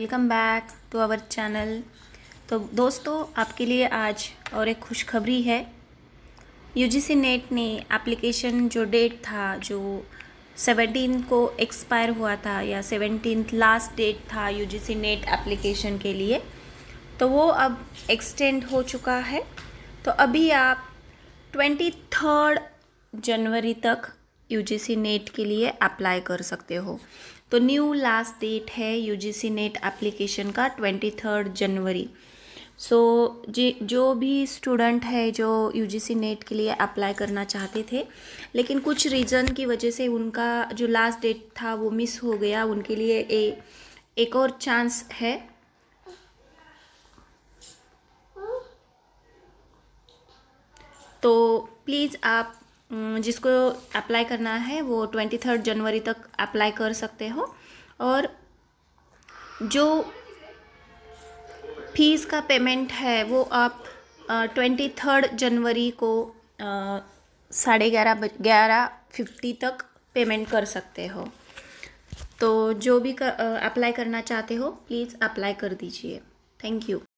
welcome back to our channel तो दोस्तों आपके लिए आज और एक खुशखबरी है यूजीसी नेट ने एप्लीकेशन जो डेट था जो सेवेंटीन को एक्सपायर हुआ था या सेवेंटीन लास्ट डेट था यूजीसी नेट एप्लीकेशन के लिए तो वो अब एक्सटेंड हो चुका है तो अभी आप ट्वेंटी थर्ड जनवरी तक यू नेट के लिए अप्लाई कर सकते हो तो न्यू लास्ट डेट है यू नेट एप्लीकेशन का ट्वेंटी थर्ड जनवरी सो so, जी जो भी स्टूडेंट है जो यू नेट के लिए अप्लाई करना चाहते थे लेकिन कुछ रीज़न की वजह से उनका जो लास्ट डेट था वो मिस हो गया उनके लिए ए, एक और चांस है तो प्लीज़ आप जिसको अप्लाई करना है वो ट्वेंटी थर्ड जनवरी तक अप्लाई कर सकते हो और जो फीस का पेमेंट है वो आप ट्वेंटी थर्ड जनवरी को साढ़े ग्यारह ग्यारह फिफ्टी तक पेमेंट कर सकते हो तो जो भी कर, अप्लाई करना चाहते हो प्लीज़ अप्लाई कर दीजिए थैंक यू